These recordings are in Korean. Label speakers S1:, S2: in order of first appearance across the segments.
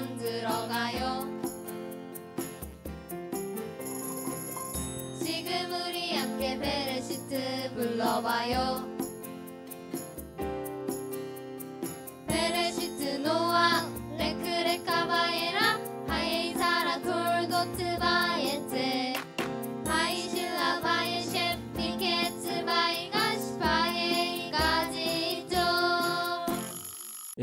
S1: 만들어 가요 지금 우리 함께 베레시트 불러봐요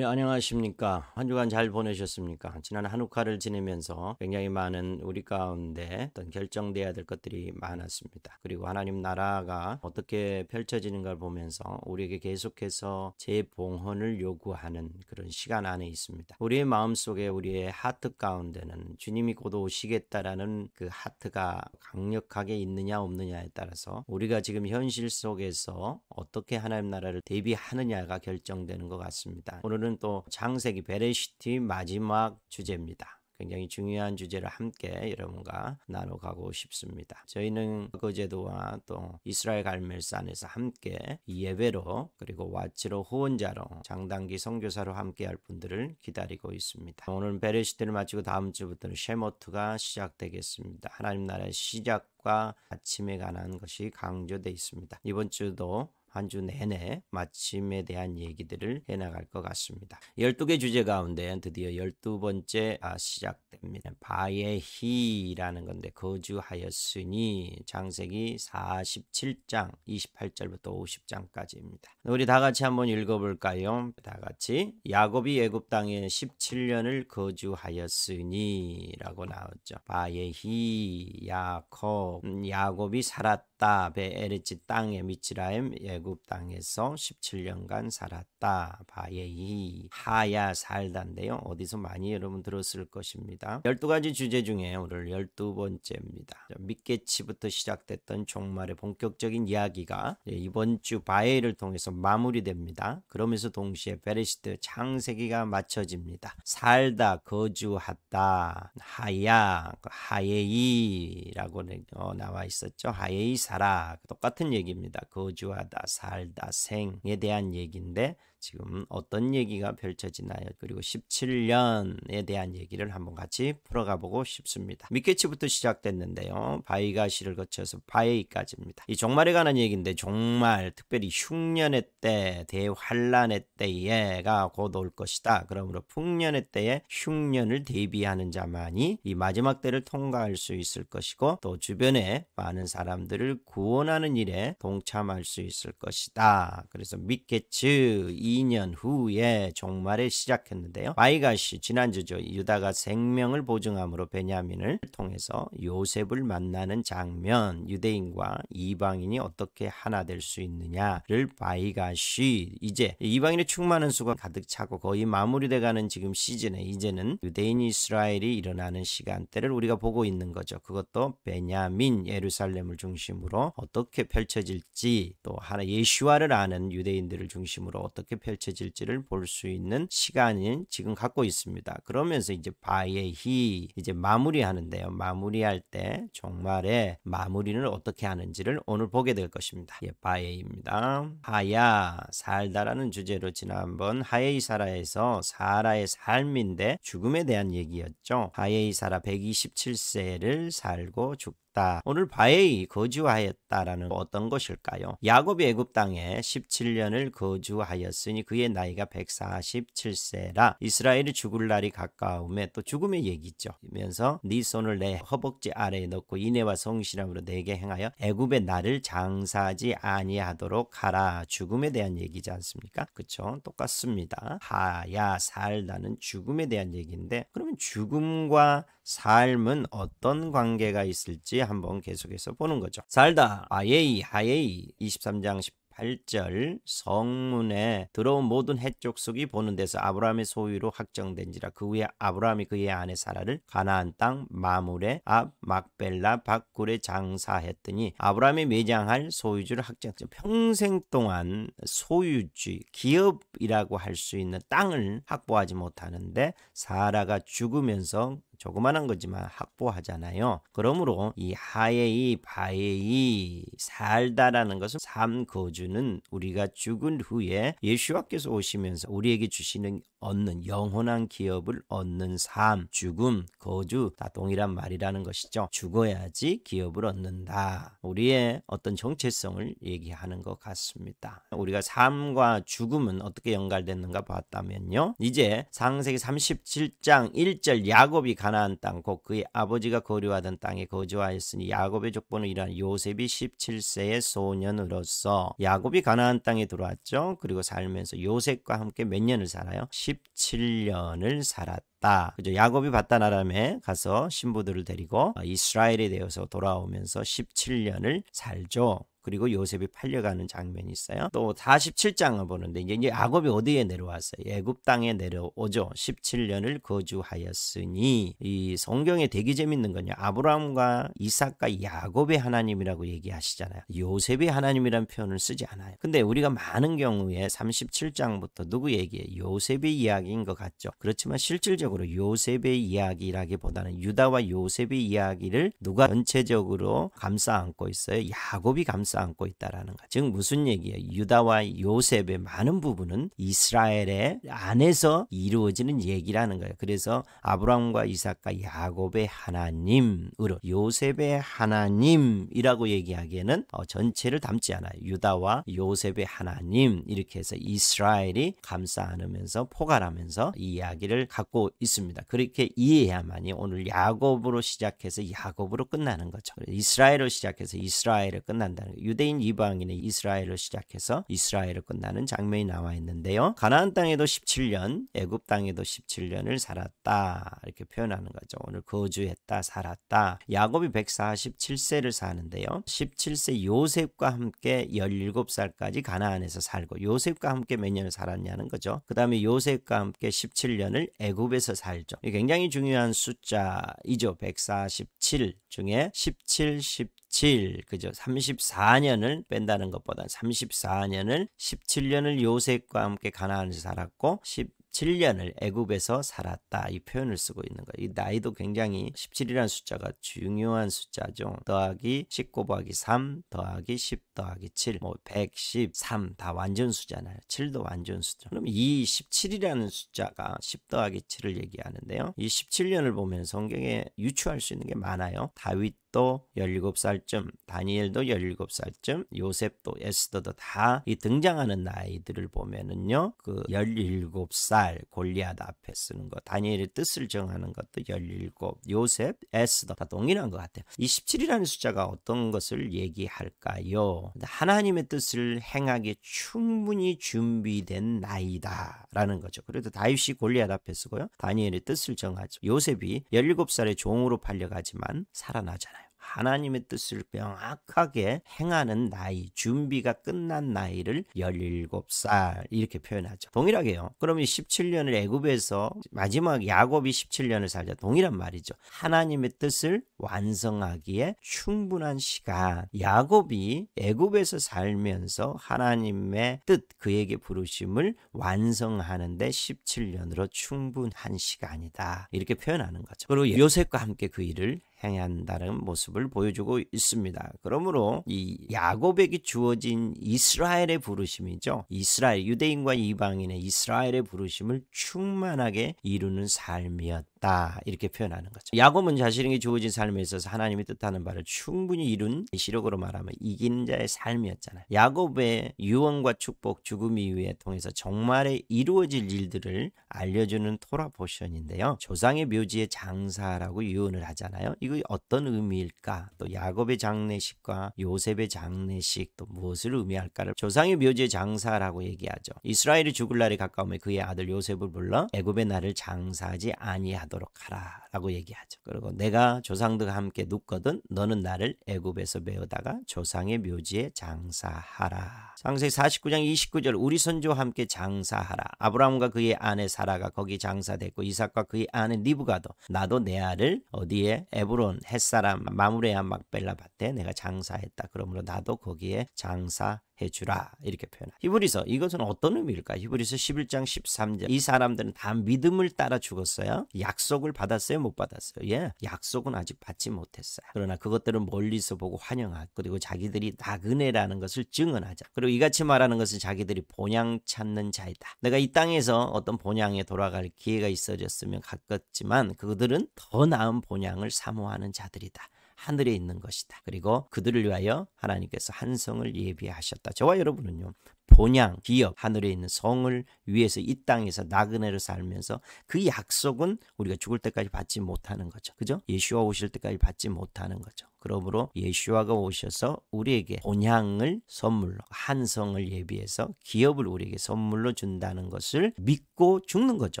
S1: 안녕하십니까. 한 주간 잘 보내셨습니까? 지난 한우카를 지내면서 굉장히 많은 우리 가운데 어떤 결정돼야 될 것들이 많았습니다. 그리고 하나님 나라가 어떻게 펼쳐지는걸 보면서 우리에게 계속해서 재봉헌을 요구하는 그런 시간 안에 있습니다. 우리의 마음속에 우리의 하트 가운데는 주님이 곧 오시겠다라는 그 하트가 강력하게 있느냐 없느냐에 따라서 우리가 지금 현실 속에서 어떻게 하나님 나라를 대비하느냐가 결정되는 것 같습니다. 오늘은 보면은 또 창세기 베레시티 마지막 주제입니다. 굉장히 중요한 주제를 함께 여러분과 나눠가고 싶습니다. 저희는 거제도와 그 또 이스라엘 갈멜산에서 함께 예배로 그리고 와치로 후원자로 장단기 성교사로 함께할 분들을 기다리고 있습니다. 오늘 베레시티를 마치고 다음 주부터는 쉐모트가 시작되겠습니다. 하나님 나라의 시작 과 아침에 관한 것이 강조되어 있습니다. 이번 주도 한주 내내 마침에 대한 얘기들을 해나갈 것 같습니다. 12개 주제 가운데 드디어 12번째 아, 시작됩니다. 바예히라는 건데 거주하였으니 장세기 47장 28절부터 50장까지입니다. 우리 다 같이 한번 읽어볼까요? 다 같이 야곱이 애굽 땅에 17년을 거주하였으니라고 나왔죠. 바예히 야곱 음, 야곱이 살았 살았다. 베에르지 땅에 미치라임 예굽 땅에서 17년간 살았다. 바예이 하야 살단데요. 어디서 많이 여러분 들었을 것입니다. 12가지 주제 중에 오늘 12번째입니다. 밑개치부터 시작됐던 종말의 본격적인 이야기가 이번 주 바예를 통해서 마무리됩니다. 그러면서 동시에 베레시트 창세기가 마쳐집니다. 살다 거주하다 하야 그 하예이라고 어, 나와 있었죠. 하예이 살 살아 똑같은 얘기입니다. 거주하다, 살다, 생에 대한 얘기인데 지금 어떤 얘기가 펼쳐지나요? 그리고 17년에 대한 얘기를 한번 같이 풀어가 보고 싶습니다. 미케츠부터 시작됐는데요. 바이가시를 거쳐서 바이까지입니다. 에이 종말에 관한 얘기인데 종말 특별히 흉년의 때 대환란의 때에가 곧 올 것이다. 그러므로 풍년의 때에 흉년을 대비하는 자만이 이 마지막 때를 통과할 수 있을 것이고 또 주변에 많은 사람들을 구원하는 일에 동참할 수 있을 것이다. 그래서 미케츠 이 2년 후에 종말에 시작했는데요. 바이가시 지난주죠. 유다가 생명을 보증함으로 베냐민을 통해서 요셉을 만나는 장면 유대인과 이방인이 어떻게 하나 될 수 있느냐를 바이가시 이제 이방인의 충만한 수가 가득 차고 거의 마무리돼가는 지금 시즌에 이제는 유대인 이스라엘이 일어나는 시간대를 우리가 보고 있는 거죠. 그것도 베냐민 예루살렘을 중심으로 어떻게 펼쳐질지 또 하나 예슈아를 아는 유대인들을 중심으로 어떻게 펼쳐질지를 볼 수 있는 시간인 지금 갖고 있습니다. 그러면서 이제 바의 히 이제 마무리하는데요. 마무리할 때 종말에 마무리를 어떻게 하는지를 오늘 보게 될 것입니다. 예, 바에입니다. 하야 살다라는 주제로 지난번 하예이 사라에서 사라의 삶인데 죽음에 대한 얘기였죠. 하예이 사라 127세를 살고 죽 하다 오늘 바에이 거주하였다라는 어떤 것일까요? 야곱이 애굽 땅에 17년을 거주하였으니 그의 나이가 147세라 이스라엘이 죽을 날이 가까움에 또 죽음의 얘기죠. 이면서 네 손을 내 허벅지 아래에 넣고 이내와 성실함으로 내게 행하여 애굽의 나를 장사하지 아니하도록 하라. 죽음에 대한 얘기지 않습니까? 그쵸? 똑같습니다. 하야 살다는 죽음에 대한 얘기인데 그러면 죽음과 삶은 어떤 관계가 있을지 한번 계속해서 보는 거죠. 살다 아예이 하예이 23장 10 8절 성문에 들어온 모든 해쪽 속이 보는 데서 아브라함의 소유로 확정된지라 그 후에 아브라함이 그의 아내 사라를 가나안 땅 마물에 앞 막벨라 밖굴에 장사했더니 아브라함이 매장할 소유주를 확정했죠. 평생 동안 소유주 기업이라고 할 수 있는 땅을 확보하지 못하는데 사라가 죽으면서 조그만한 거지만 확보하잖아요. 그러므로 이 하에이 바에이 살다라는 것은 삶 거주는 우리가 죽은 후에 예수와께서 오시면서 우리에게 주시는 얻는 영원한 기업을 얻는 삶, 죽음, 거주 다 동일한 말이라는 것이죠. 죽어야지 기업을 얻는다. 우리의 어떤 정체성을 얘기하는 것 같습니다. 우리가 삶과 죽음은 어떻게 연관됐는가 봤다면요. 이제 상세기 37장 1절 야곱이 가나안 땅곧 그의 아버지가 거류하던 땅에 거주하였으니 야곱의 족보는 이러한 요셉이 17세의 소년으로서 야곱이 가나안 땅에 들어왔죠. 그리고 살면서 요셉과 함께 몇 년을 살아요? 17년을 살았다. 그죠? 야곱이 바다나람에 가서 신부들을 데리고 이스라엘에 되어서 돌아오면서 17년을 살죠. 그리고 요셉이 팔려가는 장면이 있어요. 또 47장을 보는데 이제, 야곱이 어디에 내려왔어요? 애굽 땅에 내려오죠. 17년을 거주하였으니 이 성경에 되게 재밌는 건요. 아브라함과 이삭과 야곱의 하나님이라고 얘기하시잖아요. 요셉이 하나님이란 표현을 쓰지 않아요. 근데 우리가 많은 경우에 37장부터 누구 얘기해? 요셉의 이야기인 것 같죠. 그렇지만 실질적으로 요셉의 이야기라기보다는 유다와 요셉의 이야기를 누가 전체적으로 감싸 안고 있어요? 야곱이 감싸 끌어안고 있다라는 거. 즉 무슨 얘기예요? 유다와 요셉의 많은 부분은 이스라엘의 안에서 이루어지는 얘기라는 거예요. 그래서 아브라함과 이삭과 야곱의 하나님으로 요셉의 하나님이라고 얘기하기에는 어, 전체를 담지 않아요. 유다와 요셉의 하나님 이렇게 해서 이스라엘이 감싸 안으면서 포괄하면서 이 이야기를 갖고 있습니다. 그렇게 이해해야만이 오늘 야곱으로 시작해서 야곱으로 끝나는 거죠. 이스라엘로 시작해서 이스라엘을 끝난다는 거예요. 유대인 이방인의 이스라엘을 시작해서 이스라엘을 끝나는 장면이 나와 있는데요. 가나안 땅에도 17년, 애굽 땅에도 17년을 살았다 이렇게 표현하는 거죠. 오늘 거주했다, 살았다. 야곱이 147세를 사는데요. 17세 요셉과 함께 17살까지 가나안에서 살고 요셉과 함께 몇 년을 살았냐는 거죠. 그 다음에 요셉과 함께 17년을 애굽에서 살죠. 굉장히 중요한 숫자이죠. 147 중에 17, 17 17 그죠? 34년을 뺀다는 것보다 34년을 17년을 요셉과 함께 가나안에서 살았고 17년을 애굽에서 살았다 이 표현을 쓰고 있는 거예요. 이 나이도 굉장히 17이라는 숫자가 중요한 숫자죠. 더하기 19 더하기 3 더하기 10 더하기 7, 뭐 113, 다 완전수잖아요. 7도 완전수죠. 그럼 이 17이라는 숫자가 10 더하기 7을 얘기하는데요. 이 17년을 보면 성경에 유추할 수 있는 게 많아요. 다윗 또 17살쯤, 다니엘도 17살쯤, 요셉도 에스더도 다 이 등장하는 나이들을 보면은요. 그 17살 골리앗 앞에 쓰는 거 다니엘의 뜻을 정하는 것도 17, 요셉, 에스더 다 동일한 것 같아요. 2 7이라는 숫자가 어떤 것을 얘기할까요? 하나님의 뜻을 행하기 충분히 준비된 나이다 라는 거죠. 그래도 다윗이 골리앗 앞에 쓰고요. 다니엘의 뜻을 정하죠. 요셉이 17살에 종으로 팔려가지만 살아나잖아요. 하나님의 뜻을 명확하게 행하는 나이, 준비가 끝난 나이를 17살 이렇게 표현하죠. 동일하게요. 그러면 17년을 애굽에서 마지막 야곱이 17년을 살자 동일한 말이죠. 하나님의 뜻을 완성하기에 충분한 시간. 야곱이 애굽에서 살면서 하나님의 뜻 그에게 부르심을 완성하는데 17년으로 충분한 시간이다. 이렇게 표현하는 거죠. 그리고 요셉과 함께 그 일을 행한다는 모습을 보여주고 있습니다. 그러므로 이 야곱에게 주어진 이스라엘의 부르심이죠. 이스라엘 유대인과 이방인의 이스라엘의 부르심을 충만하게 이루는 삶이었다. 이렇게 표현하는 거죠. 야곱은 자신에게 주어진 삶에 있어서 하나님이 뜻하는 바를 충분히 이룬 시력으로 말하면 이기는 자의 삶이었잖아요. 야곱의 유언과 축복, 죽음 이후에 통해서 정말에 이루어질 일들을 알려주는 토라 포션인데요. 조상의 묘지의 장사라고 유언을 하잖아요. 이거 장례식의 어떤 의미일까? 또 야곱의 장례식과 요셉의 장례식 또 무엇을 의미할까를 조상의 묘지의 장사라고 얘기하죠. 이스라엘이 죽을 날이 가까우면 그의 아들 요셉을 불러 애굽의 나를 장사하지 아니하도록 하라라고 얘기하죠. 그리고 내가 조상들과 함께 눕거든 너는 나를 애굽에서 메어다가 조상의 묘지에 장사하라. 창세기 49장 29절 우리 선조와 함께 장사하라. 아브라함과 그의 아내 사라가 거기 장사됐고 이삭과 그의 아내 리브가도 나도 내 아를 어디에 에브로 헤론 햇사람 마무레야 막벨라 밭에 내가 장사했다. 그러므로 나도 거기에 장사 해주라 이렇게 표현합니다. 히브리서 이것은 어떤 의미일까? 히브리서 11장 13절 이 사람들은 다 믿음을 따라 죽었어요. 약속을 받았어요? 못 받았어요? 예, 약속은 아직 받지 못했어요. 그러나 그것들은 멀리서 보고 환영하고 그리고 자기들이 나그네라는 것을 증언하자. 그리고 이같이 말하는 것은 자기들이 본향 찾는 자이다. 내가 이 땅에서 어떤 본향에 돌아갈 기회가 있어졌으면 가깝지만 그들은 더 나은 본향을 사모 사모하는 자들이다. 하늘에 있는 것이다. 그리고 그들을 위하여 하나님께서 한 성을 예비하셨다. 저와 여러분은요. 본향, 기업, 하늘에 있는 성을 위해서 이 땅에서 나그네를 살면서 그 약속은 우리가 죽을 때까지 받지 못하는 거죠. 그죠? 예수와 오실 때까지 받지 못하는 거죠. 그러므로 예수와가 오셔서 우리에게 본향을 선물로 한성을 예비해서 기업을 우리에게 선물로 준다는 것을 믿고 죽는 거죠.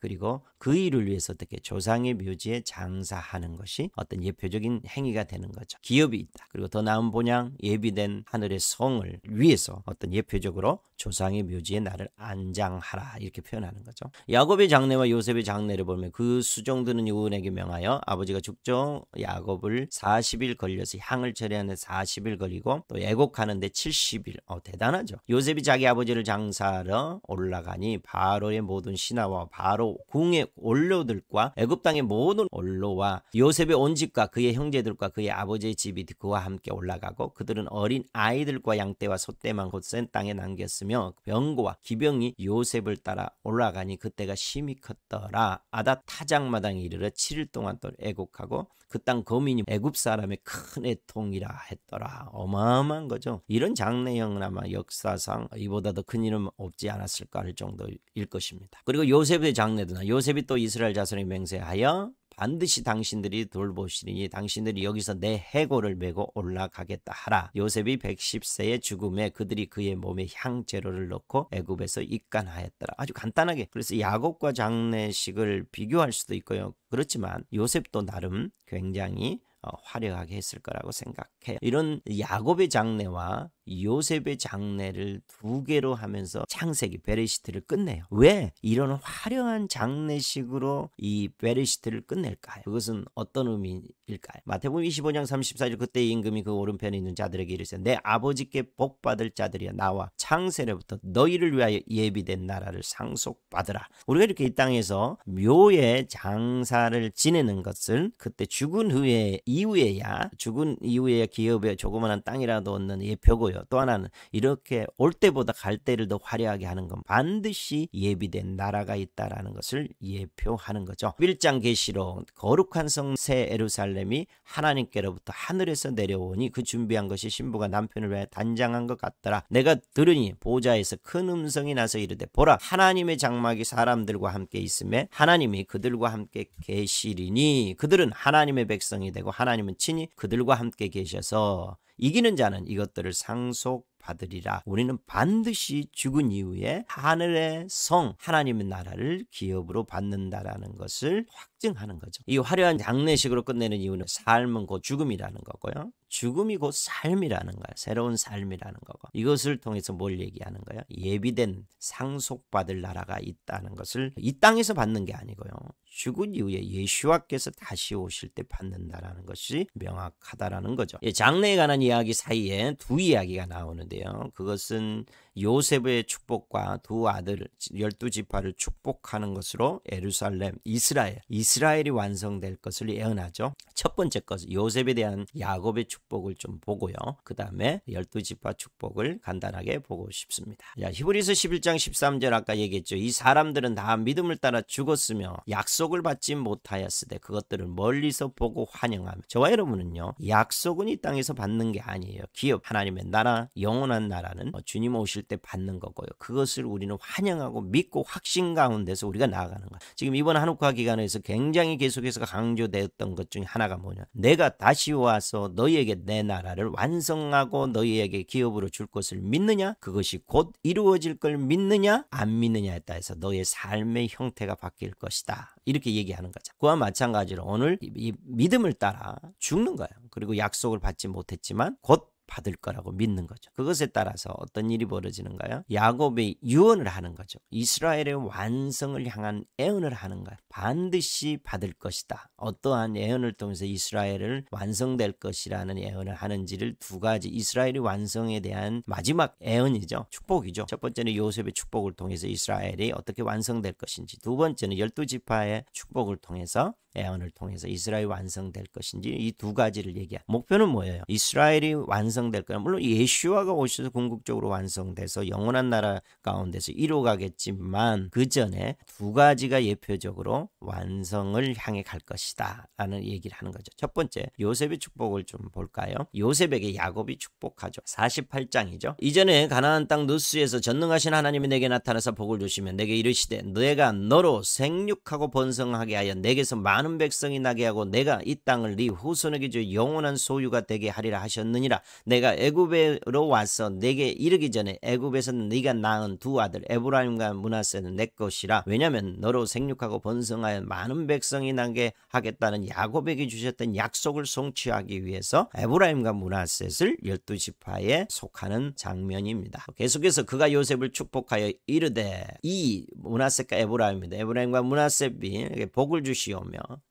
S1: 그리고 그 일을 위해서 어떻게 조상의 묘지에 장사하는 것이 어떤 예표적인 행위가 되는 거죠. 기업이 있다. 그리고 더 나은 본향 예비된 하늘의 성을 위해서 어떤 예표적으로 조상의 묘지에 나를 안장하라 이렇게 표현하는 거죠. 야곱의 장례와 요셉의 장례를 보면 그 수종드는 요원에게 명하여 아버지가 죽죠. 야곱을 40일 걸려 그래서 향을 처리하는 40일 걸리고 또 애곡하는데 70일. 어, 대단하죠. 요셉이 자기 아버지를 장사하러 올라가니 바로의 모든 신하와 바로 궁의 원로들과 애굽 땅의 모든 원로와 요셉의 온 집과 그의 형제들과 그의 아버지의 집이 그와 함께 올라가고 그들은 어린 아이들과 양떼와 소떼만 곧센 땅에 남겼으며 병고 기병이 요셉을 따라 올라가니 그때가 심히 컸더라. 아다 타장마당에 이르러 7일 동안 또 애곡하고 그 땅 거민이 애굽 사람의 큰큰 애통이라 했더라. 어마어마한 거죠. 이런 장래형은 아마 역사상 이보다 더큰 일은 없지 않았을까 할 정도일 것입니다. 그리고 요셉의 장래도 나 요셉이 또 이스라엘 자손에 맹세하여 반드시 당신들이 돌보시니 당신들이 여기서 내 해골을 메고 올라가겠다 하라. 요셉이 1 1 0세에 죽음에 그들이 그의 몸에 향재료를 넣고 애굽에서 입간하였더라. 아주 간단하게. 그래서 야곱과 장례식을 비교할 수도 있고요. 그렇지만 요셉도 나름 굉장히 어, 화려하게 했을 거라고 생각해요. 이런 야곱의 장례와 요셉의 장례를 두 개로 하면서 창세기 베레시트를 끝내요. 왜 이런 화려한 장례식으로 이 베레시트를 끝낼까요? 그것은 어떤 의미 일까요? 마태복음 25장 34절 그때 임금이 그 오른편에 있는 자들에게 이르세 내 아버지께 복 받을 자들이여 나와 창세로부터 너희를 위하여 예비된 나라를 상속받으라. 우리가 이렇게 이 땅에서 묘의 장사를 지내는 것을 그때 죽은 후에 이후에야 죽은 이후에 기업에 조그마한 땅이라도 얻는 예표고요. 또 하나는 이렇게 올 때보다 갈 때를 더 화려하게 하는 건 반드시 예비된 나라가 있다라는 것을 예표하는 거죠. 1장 계시록 거룩한 성새 에루살렘 예루살렘이 하나님께로부터 하늘에서 내려오니 그 준비한 것이 신부가 남편을 위해 단장한 것 같더라. 내가 들으니 보좌에서 큰 음성이 나서 이르되 보라 하나님의 장막이 사람들과 함께 있음에 하나님이 그들과 함께 계시리니 그들은 하나님의 백성이 되고 하나님은 친히 그들과 함께 계셔서 이기는 자는 이것들을 상속 받으리라. 우리는 반드시 죽은 이후에 하늘의 성 하나님의 나라를 기업으로 받는다라는 것을 확 특징하는 거죠. 이 화려한 장례식으로 끝내는 이유는 삶은 곧 죽음이라는 거고요. 죽음이 곧 삶이라는 거야. 새로운 삶이라는 거고. 이것을 통해서 뭘 얘기하는 거야? 예비된 상속받을 나라가 있다는 것을 이 땅에서 받는 게 아니고요. 죽은 이후에 예수와께서 다시 오실 때 받는다라는 것이 명확하다라는 거죠. 장래에 관한 이야기 사이에 두 이야기가 나오는데요. 그것은 요셉의 축복과 두 아들 열두 지파를 축복하는 것으로 에루살렘 이스라엘 이스라엘이 완성될 것을 예언하죠. 첫 번째 것 요셉에 대한 야곱의 축복을 좀 보고요. 그 다음에 열두 지파 축복을 간단하게 보고 싶습니다. 자, 히브리서 11장 13절 아까 얘기했죠. 이 사람들은 다 믿음을 따라 죽었으며 약속을 받지 못하였으되 그것들을 멀리서 보고 환영하며 저와 여러분은요. 약속은 이 땅에서 받는 게 아니에요. 기업 하나님의 나라 영원한 나라는 주님 오실 때 받는 거고요. 그것을 우리는 환영하고 믿고 확신 가운데서 우리가 나아가는 거예요. 지금 이번 한국화 기간에서 굉장히 계속해서 강조되었던 것 중에 하나가 뭐냐. 내가 다시 와서 너희에게 내 나라를 완성하고 너희에게 기업으로 줄 것을 믿느냐? 그것이 곧 이루어질 걸 믿느냐? 안 믿느냐에 따라서 너의 삶의 형태가 바뀔 것이다. 이렇게 얘기하는 거죠. 그와 마찬가지로 오늘 이 믿음을 따라 죽는 거예요. 그리고 약속을 받지 못했지만 곧 받을 거라고 믿는 거죠. 그것에 따라서 어떤 일이 벌어지는가요? 야곱의 유언을 하는 거죠. 이스라엘의 완성을 향한 애언을 하는 거예요. 반드시 받을 것이다. 어떠한 애언을 통해서 이스라엘을 완성될 것이라는 애언을 하는지를 두 가지 이스라엘의 완성에 대한 마지막 애언이죠. 축복이죠. 첫 번째는 요셉의 축복을 통해서 이스라엘이 어떻게 완성될 것인지 두 번째는 열두 지파의 축복을 통해서 애언을 통해서 이스라엘 이 완성될 것인지 이 두 가지를 얘기한 목표는 뭐예요? 이스라엘이 완성될 거야. 물론 예슈아가 오셔서 궁극적으로 완성돼서 영원한 나라 가운데서 이루어가겠지만 그 전에 두 가지가 예표적으로 완성을 향해 갈 것이다 라는 얘기를 하는 거죠. 첫 번째 요셉의 축복을 좀 볼까요? 요셉에게 야곱이 축복하죠. 48장이죠. 이전에 가나안 땅 누스에서 전능하신 하나님이 내게 나타나서 복을 주시면 내게 이르시되 너가 너로 생육하고 번성하게 하여 내게서 많은 많은 백성이 나게 하고 내가 이 땅을 네 후손에게 주 영원한 소유가 되게 하리라 하셨느니라 내가 애굽에로 와서 내게 이르기 전에 애굽에서는 네가 낳은 두 아들 에브라임과 문하세는 내 것이라 왜냐면 너로 생육하고 번성하여 많은 백성이 나게 하겠다는 야곱에게 주셨던 약속을 성취하기 위해서 에브라임과 문하셋을 열두 지파에 속하는 장면입니다. 계속해서 그가 요셉을 축복하여 이르되 이 문하셋과 에브라임이다. 에브라임과 문하셋이 복을 주시오며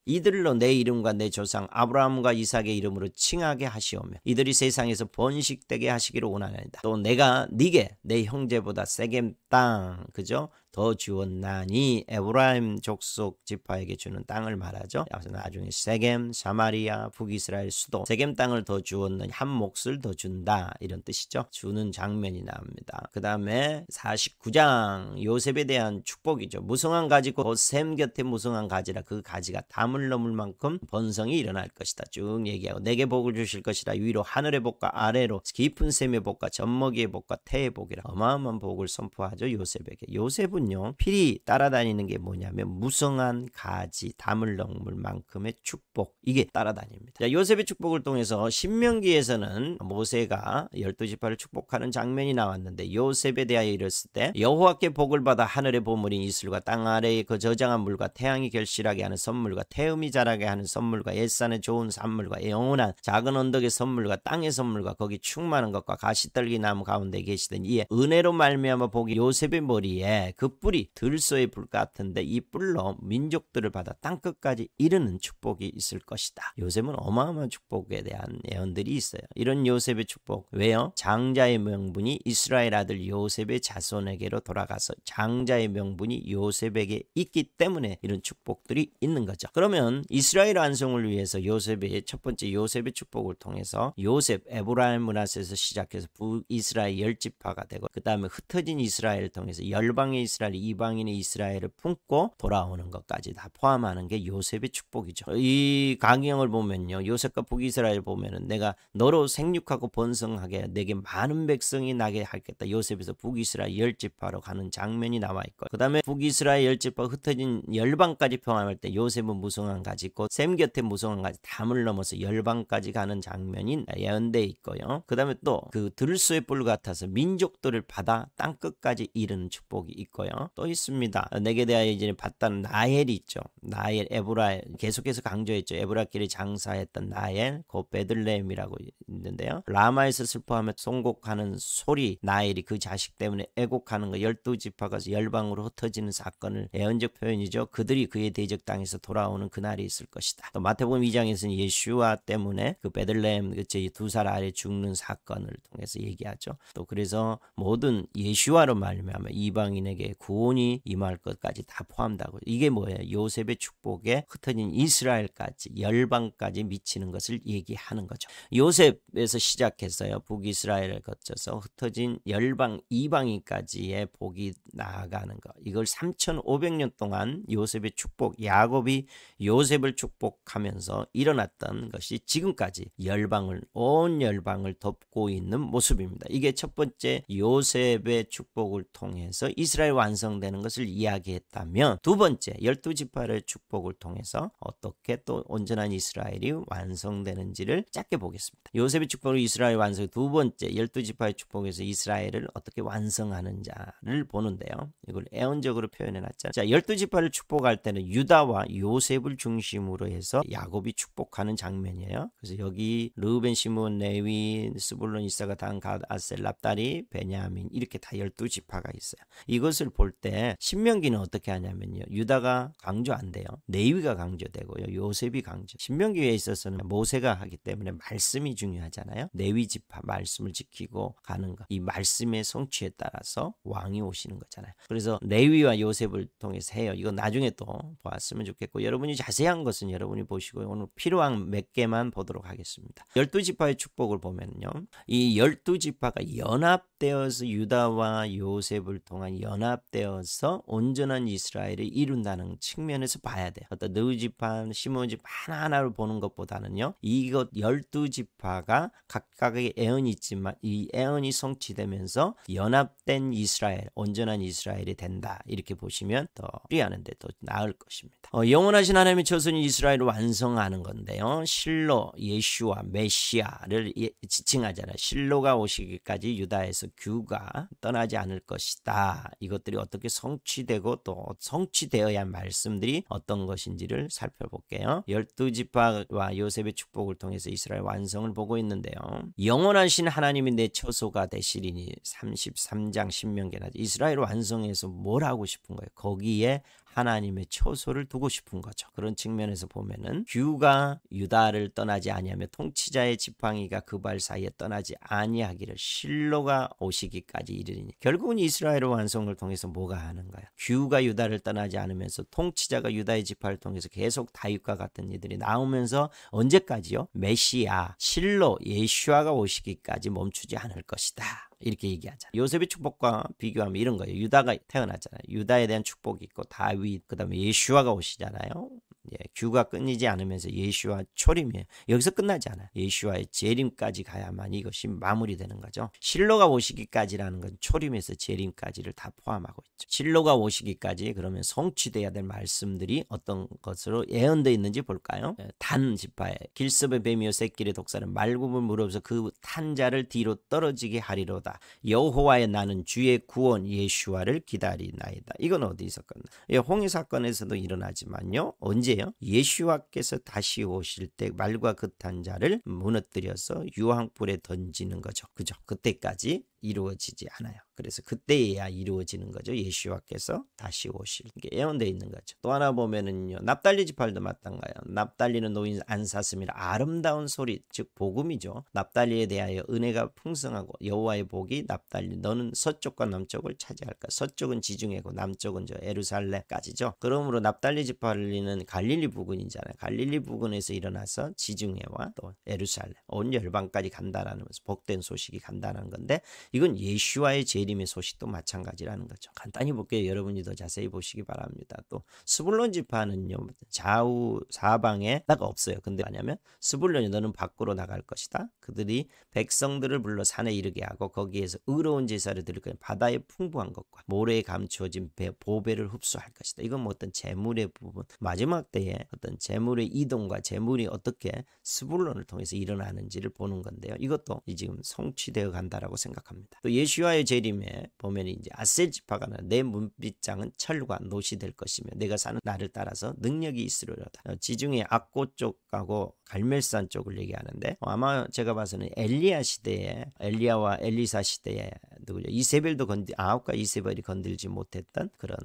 S1: 이들로 내 이름과 내 조상 아브라함과 이삭의 이름으로 칭하게 하시오며 이들이 세상에서 번식되게 하시기를 원하나이다. 또 내가 네게 내 형제보다 세겜 땅 그죠? 더 주었나니 에브라임 족속 지파에게 주는 땅을 말하죠. 그래서 나중에 세겜, 사마리아, 북이스라엘 수도 세겜 땅을 더주었는한 몫을 더 준다 이런 뜻이죠. 주는 장면이 나옵니다. 그 다음에 49장 요셉에 대한 축복이죠. 무성한 가지 곧 샘 곁에 무성한 가지라 그 가지가 담을 넘을 만큼 번성이 일어날 것이다. 쭉 얘기하고 내게 복을 주실 것이라 위로 하늘의 복과 아래로 깊은 샘의 복과 젖먹이의 복과 태의 복이라 어마어마한 복을 선포하죠. 요셉에게. 요셉은 필은요. 필이 따라다니는 게 뭐냐면 무성한 가지, 다물럭물만큼의 축복 이게 따라다닙니다. 자, 요셉의 축복을 통해서 신명기에서는 모세가 열두 지파를 축복하는 장면이 나왔는데 요셉에 대하여 이랬을 때 여호와께 복을 받아 하늘의 보물인 이슬과 땅 아래의 그 저장한 물과 태양이 결실하게 하는 선물과 태음이 자라게 하는 선물과 옛산의 좋은 산물과 영원한 작은 언덕의 선물과 땅의 선물과 거기 충만한 것과 가시떨기 나무 가운데 계시던 이에 은혜로 말미암아 복이 요셉의 머리에 그그 뿔이 들소의 뿔 같은데 이 뿔로 민족들을 받아 땅끝까지 이르는 축복이 있을 것이다. 요셉은 어마어마한 축복에 대한 예언들이 있어요. 이런 요셉의 축복 왜요? 장자의 명분이 이스라엘 아들 요셉의 자손에게로 돌아가서 장자의 명분이 요셉에게 있기 때문에 이런 축복들이 있는 거죠. 그러면 이스라엘 완성을 위해서 요셉의 첫 번째 요셉의 축복을 통해서 요셉 에브라임 문화세에서 시작해서 북이스라엘 열지파가 되고 그 다음에 흩어진 이스라엘을 통해서 열방의 이스라엘 이스라엘 이방인의 이스라엘을 품고 돌아오는 것까지 다 포함하는 게 요셉의 축복이죠. 이 강경을 보면요. 요셉과 북이스라엘 보면은 내가 너로 생육하고 번성하게 내게 많은 백성이 나게 하겠다. 요셉에서 북이스라엘 열집하로 가는 장면이 나와 있고 그 다음에 북이스라엘 열집파 흩어진 열방까지 평안할때 요셉은 무성한 가지 고샘 곁에 무성한 가지 담을 넘어서 열방까지 가는 장면이 예언돼 있고요. 그 다음에 또 그 들수의 뿔 같아서 민족들을 받아 땅끝까지 이르는 축복이 있고요. 있고요. 또 있습니다. 내게 대하여 이제 봤다는 나헬이 있죠. 나헬, 에브라엘 계속해서 강조했죠. 에브라끼리 장사했던 나헬, 그 베들레헴이라고 있는데요. 라마에서 슬퍼하며 송곡하는 소리, 나헬이 그 자식 때문에 애곡하는 거 열두 지파가 열방으로 흩어지는 사건을 예언적 표현이죠. 그들이 그의 대적 땅에서 돌아오는 그날이 있을 것이다. 또 마태복음 2장에서는 예수와 때문에 그 베들레헴 그두살 아래 죽는 사건을 통해서 얘기하죠. 또 그래서 모든 예수와로 말미암아 이방인에게 구원이 임할 것까지 다 포함다고. 이게 뭐예요? 요셉의 축복에 흩어진 이스라엘까지 열방까지 미치는 것을 얘기하는 거죠. 요셉에서 시작했어요. 북이스라엘을 거쳐서 흩어진 열방 이방인까지의 복이 나아가는 것. 이걸 3,500년 동안 요셉의 축복, 야곱이 요셉을 축복하면서 일어났던 것이 지금까지 열방을 온 열방을 덮고 있는 모습입니다. 이게 첫 번째 요셉의 축복을 통해서 이스라엘 왕 완성되는 것을 이야기했다면 두 번째 열두 지파를 축복을 통해서 어떻게 또 온전한 이스라엘이 완성되는지를 짧게 보겠습니다. 요셉의 축복으로 이스라엘 완성 두 번째 열두 지파의 축복에서 이스라엘을 어떻게 완성하는지를 보는데요. 이걸 애언적으로 표현해 놨잖아요. 자, 열두 지파를 축복할 때는 유다와 요셉을 중심으로 해서 야곱이 축복하는 장면이에요. 그래서 여기 르벤 시몬네위 스불론 이사가 단가 아셀 랍다리 베냐민 이렇게 다 열두 지파가 있어요. 이것을 볼때 신명기는 어떻게 하냐면요. 유다가 강조 안 돼요. 네위가 강조되고요. 요셉이 강조. 신명기에 있어서는 모세가 하기 때문에 말씀이 중요하잖아요. 네위 지파 말씀을 지키고 가는 거. 이 말씀의 성취에 따라서 왕이 오시는 거잖아요. 그래서 네위와 요셉을 통해서 해요. 이거 나중에 또 보았으면 좋겠고 여러분이 자세한 것은 여러분이 보시고 오늘 필요한 몇 개만 보도록 하겠습니다. 열두 지파의 축복을 보면요. 이 열두 지파가 연합되어서 유다와 요셉을 통한 연합 연합되어서 온전한 이스라엘을 이룬다는 측면에서 봐야 돼. 어떤 느 지파, 시몬 지파 하나하나로 보는 것보다는요. 이것 열두 지파가 각각의 애언이 있지만 이 애언이 성취되면서 연합된 이스라엘, 온전한 이스라엘이 된다. 이렇게 보시면 더 뿌리하는데 더 나을 것입니다. 어, 영원하신 하나님의 조선이 스라엘을 완성하는 건데요. 실로 예수와 메시아를 예, 지칭하잖아요. 실로가 오시기까지 유다에서 규가 떠나지 않을 것이다. 이것들이 말씀들이 어떻게 성취되고 또 성취되어야 말씀들이 어떤 것인지를 살펴볼게요. 열두 지파와 요셉의 축복을 통해서 이스라엘 완성을 보고 있는데요. 영원하신 하나님이 내 처소가 되시리니 33장 10명계나 이스라엘 완성에서뭘 하고 싶은 거예요? 거기에 하나님의 초소를 두고 싶은 거죠. 그런 측면에서 보면은 규가 유다를 떠나지 아니하며 통치자의 지팡이가 그 발 사이에 떠나지 아니하기를 실로가 오시기까지 이르리니 결국은 이스라엘의 완성을 통해서 뭐가 하는 가요 규가 유다를 떠나지 않으면서 통치자가 유다의 지파를 통해서 계속 다윗과 같은 이들이 나오면서 언제까지요? 메시아 실로 예수아가 오시기까지 멈추지 않을 것이다. 이렇게 얘기하잖아요. 셉의 축복과 비교하면 이런 거예요. 유다가 태어나잖아요. 유다에 대한 축복이 있고 다윗 그다음에 예수아가 오시잖아요. 예, 규가 끊이지 않으면서 예수와 초림이에요. 여기서 끝나지 않아. 요 예수와의 재림까지 가야만 이것이 마무리되는 거죠. 실로가 오시기까지라는 건 초림에서 재림까지를 다 포함하고 있죠. 실로가 오시기까지 그러면 성취돼야 될 말씀들이 어떤 것으로 예언되어 있는지 볼까요? 예, 단 지파에 길섭의 뱀이요 새끼의 독사는 말굽을 물릅서그 탄자를 뒤로 떨어지게 하리로다. 여호와의 나는 주의 구원 예수와를 기다리나이다. 이건 어디서 끝나? 예, 홍해 사건에서도 일어나지만요. 언제요? 있거요 예수와께서 다시 오실 때 말과 긋한 그 자를 무너뜨려서 유황불에 던지는 거죠. 그죠? 그때까지 이루어지지 않아요. 그래서 그때에야 이루어지는 거죠. 예수와께서 다시 오실 게 예언되어 있는 거죠. 또 하나 보면은요. 납달리 지팔도 마땅가요. 납달리는 노인 안사슴이라 아름다운 소리 즉 복음이죠. 납달리에 대하여 은혜가 풍성하고 여호와의 복이 납달리 너는 서쪽과 남쪽을 차지할까. 서쪽은 지중해고 남쪽은 저 에루살렘까지죠. 그러므로 납달리 지팔리는 갈릴리 부근이잖아요. 갈릴리 부근에서 일어나서 지중해와 또 에루살렘 온 열방까지 간다라는 복된 소식이 간다는 건데 이건 예수와의 재림의 소식도 마찬가지라는 거죠. 간단히 볼게요. 여러분이 더 자세히 보시기 바랍니다. 또 스불론 지파는요. 좌우 사방에 딱 없어요. 근데 뭐냐면 스불론이 너는 밖으로 나갈 것이다. 그들이 백성들을 불러 산에 이르게 하고 거기에서 의로운 제사를 드릴 거예요. 바다의 풍부한 것과 모래에 감추어진 배, 보배를 흡수할 것이다. 이건 뭐 어떤 재물의 부분 마지막 때에 어떤 재물의 이동과 재물이 어떻게 스불론을 통해서 일어나는지를 보는 건데요. 이것도 지금 성취되어 간다라고 생각합니다. 합니다. 또 예수와의 재림에 보면 이제 아세지파가내 문빗장은 철과 노시 될 것이며 내가 사는 나를 따라서 능력이 있으려다. 어, 지중해 악고 쪽하고 갈멜산 쪽을 얘기하는데 어, 아마 제가 봐서는 엘리야 시대에 엘리야와 엘리사 시대에 누구죠? 이세벨도 건 아홉과 이세벨이 건들지 못했던 그런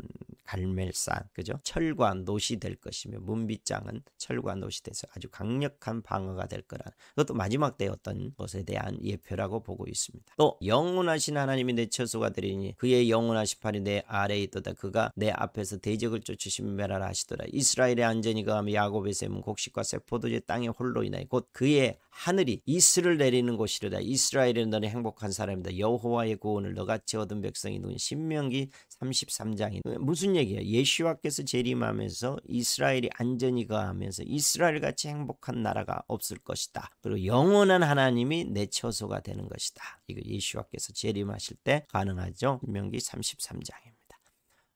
S1: 갈멜산 그죠? 철과 노시 될 것이며 문빗장은 철과 노시 돼서 아주 강력한 방어가 될 거라는 그것도 마지막 때 어떤 것에 대한 예표라고 보고 있습니다. 또영 영원하신 하나님이 내 처소가 되리니 그의 영원하신 팔이 내 아래에 있도다 그가 내 앞에서 대적을 쫓으신메라라 하시더라 이스라엘의 안전이 가하며 야곱의 샘은 곡식과 세포도제 땅에 홀로 인하여 곧 그의 하늘이 이슬을 내리는 곳이로다 이스라엘은 너는 행복한 사람이다 여호와의 구원을 너같이 얻은 백성이 누군 신명기 33장이 어, 무슨 얘기야? 예수와께서 재림하면서 이스라엘이 안전히 가하면서 이스라엘 같이 행복한 나라가 없을 것이다. 그리고 영원한 하나님이 내 처소가 되는 것이다. 이거 예수와께서 재림하실 때 가능하죠. 명기 33장입니다.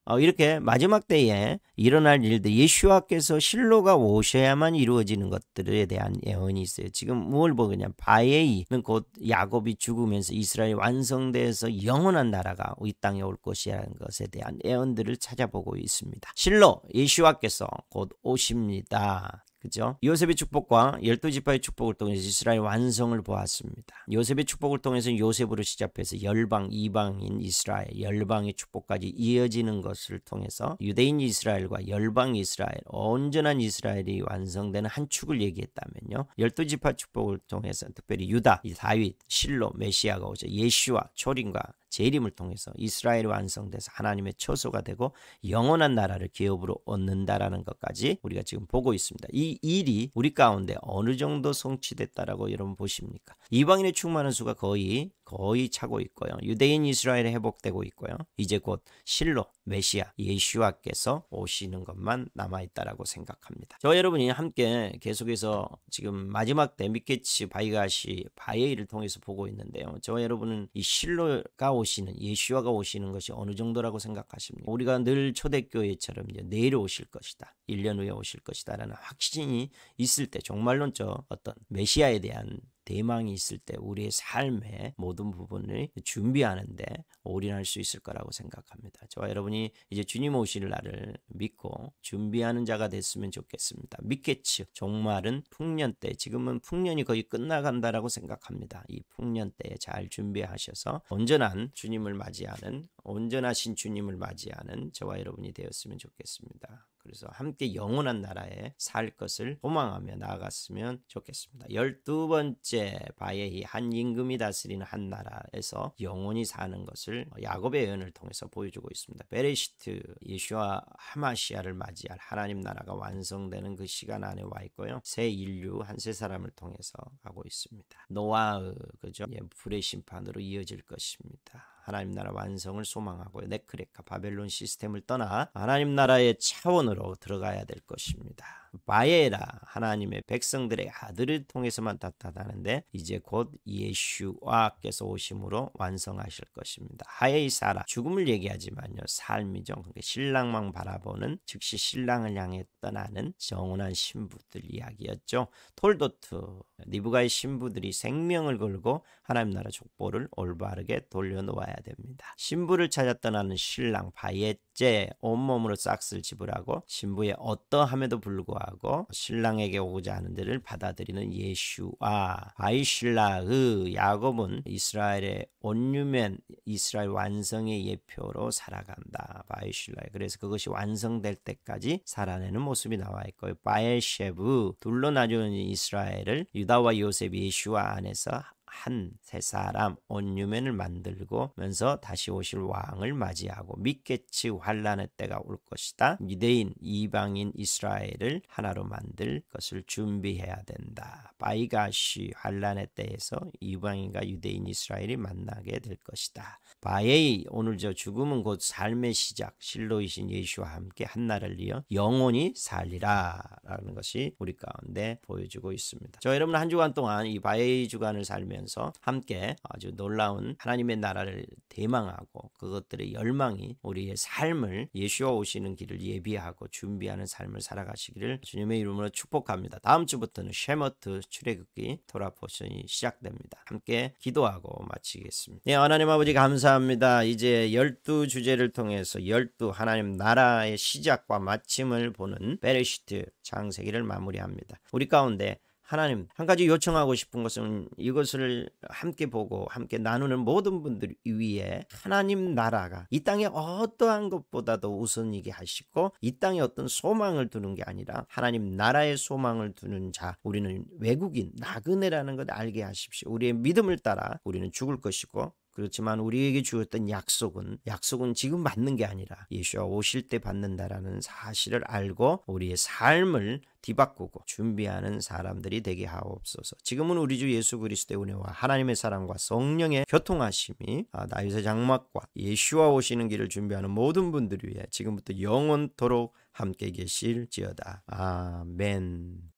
S1: 어, 이렇게 마지막 때에 일어날 일들 예수와께서 실로가 오셔야만 이루어지는 것들에 대한 예언이 있어요. 지금 무엇을 보느냐 바에이는 곧 야곱이 죽으면서 이스라엘 완성되어서 영원한 나라가 이 땅에 올 것이라는 것에 대한 예언들을 찾아보고 있습니다. 실로 예수와께서 곧 오십니다. 그죠? 요셉의 축복과 열두 지파의 축복을 통해서 이스라엘 완성을 보았습니다. 요셉의 축복을 통해서 요셉으로 시작해서 열방, 이방인 이스라엘, 열방의 축복까지 이어지는 것을 통해서 유대인 이스라엘과 열방 이스라엘, 온전한 이스라엘이 완성되는 한 축을 얘기했다면요. 열두 지파 축복을 통해서 특별히 유다, 다윗, 실로, 메시아가 오죠. 예수와 초림과 재림을 통해서 이스라엘이 완성돼서 하나님의 처소가 되고 영원한 나라를 기업으로 얻는다라는 것까지 우리가 지금 보고 있습니다. 이 일이 우리 가운데 어느 정도 성취됐다라고 여러분 보십니까? 이방인의 충만한 수가 거의 거의 차고 있고요. 유대인 이스라엘에 회복되고 있고요. 이제 곧 실로 메시아 예수와께서 오시는 것만 남아있다라고 생각합니다. 저 여러분이 함께 계속해서 지금 마지막 데미케치 바이가시 바에이를 통해서 보고 있는데요. 저 여러분은 이 실로가 오시는 예수와가 오시는 것이 어느 정도라고 생각하십니까? 우리가 늘 초대교회처럼 이제 내일 오실 것이다. 1년 후에 오실 것이다라는 확신이 있을 때정말론적 어떤 메시아에 대한 대망이 있을 때 우리의 삶의 모든 부분을 준비하는데 올인할 수 있을 거라고 생각합니다. 저와 여러분이 이제 주님 오실 날을 믿고 준비하는 자가 됐으면 좋겠습니다. 믿겠지요. 종말은 풍년 때, 지금은 풍년이 거의 끝나간다라고 생각합니다. 이 풍년 때에 잘 준비하셔서 온전한 주님을 맞이하는, 온전하신 주님을 맞이하는 저와 여러분이 되었으면 좋겠습니다. 그래서 함께 영원한 나라에 살 것을 소망하며 나아갔으면 좋겠습니다. 열두 번째 바에 이한 임금이 다스리는 한 나라에서 영원히 사는 것을 야곱의 예언을 통해서 보여주고 있습니다. 베레시트 예수와 하마시아를 맞이할 하나님 나라가 완성되는 그 시간 안에 와 있고요. 새 인류 한 세 사람을 통해서 가고 있습니다. 노아의 그죠? 예, 불의 심판으로 이어질 것입니다. 하나님 나라 완성을 소망하고요. 네크레카 바벨론 시스템을 떠나 하나님 나라의 차원으로 들어가야 될 것입니다. 바에라 하나님의 백성들의 아들을 통해서만 나타나는데 이제 곧 예수와께서 오심으로 완성하실 것입니다. 하에이 사라 죽음을 얘기하지만요 삶이죠. 그러니까 신랑만 바라보는 즉시 신랑을 향해 떠나는 정운한 신부들 이야기였죠. 톨도트 리브가의 신부들이 생명을 걸고 하나님 나라 족보를 올바르게 돌려놓아야 됩니다. 신부를 찾아 떠나는 신랑 바에째 온몸으로 싹쓸 지불하고 신부의 어떠함에도 불구하고 거부하고 신랑에게 오고자 하는 데를 받아들이는 예슈와 바이실라의 야곱은 이스라엘의 온유맨 이스라엘 완성의 예표로 살아간다. 바이실라 그래서 그것이 완성될 때까지 살아내는 모습이 나와 있고요. 바엘셰브 둘로 나누는 이스라엘을 유다와 요셉 예슈와 안에서 한세 사람 온유맨을 만들고면서 다시 오실 왕을 맞이하고 믿게치 환란의 때가 올 것이다. 유대인 이방인 이스라엘을 하나로 만들 것을 준비해야 된다. 바이가시 환란의 때에서 이방인과 유대인 이스라엘이 만나게 될 것이다. 바에이 오늘 저 죽음은 곧 삶의 시작 실로이신 예수와 함께 한 날을 이어 영원히 살리라라는 것이 우리 가운데 보여주고 있습니다. 저 여러분 한 주간 동안 이 바에이 주간을 살면 보면서 함께 아주 놀라운 하나님의 나라를 대망하고 그것들의 열망이 우리의 삶을 예수와 오시는 길을 예비하고 준비하는 삶을 살아가시기를 주님의 이름으로 축복합니다. 다음 주부터는 쉐머트 출애굽기 돌아 포션이 시작됩니다. 함께 기도하고 마치겠습니다. 네, 하나님 아버지 감사합니다. 이제 열두 주제를 통해서 열두 하나님 나라의 시작과 마침을 보는 베레시트 장세기를 마무리합니다. 우리 가운데 하나님 한 가지 요청하고 싶은 것은 이것을 함께 보고 함께 나누는 모든 분들 위에 하나님 나라가 이 땅에 어떠한 것보다도 우선이게 하시고 이 땅에 어떤 소망을 두는 게 아니라 하나님 나라의 소망을 두는 자 우리는 외국인 나그네라는 것 알게 하십시오. 우리의 믿음을 따라 우리는 죽을 것이고 그렇지만 우리에게 주었던 약속은 약속은 지금 받는 게 아니라 예수와 오실 때 받는다라는 사실을 알고 우리의 삶을 뒤바꾸고 준비하는 사람들이 되게 하옵소서. 지금은 우리 주 예수 그리스도의 은혜와 하나님의 사랑과 성령의 교통하심이 아, 나유세 장막과 예수와 오시는 길을 준비하는 모든 분들 위해 지금부터 영원토록 함께 계실지어다. 아멘.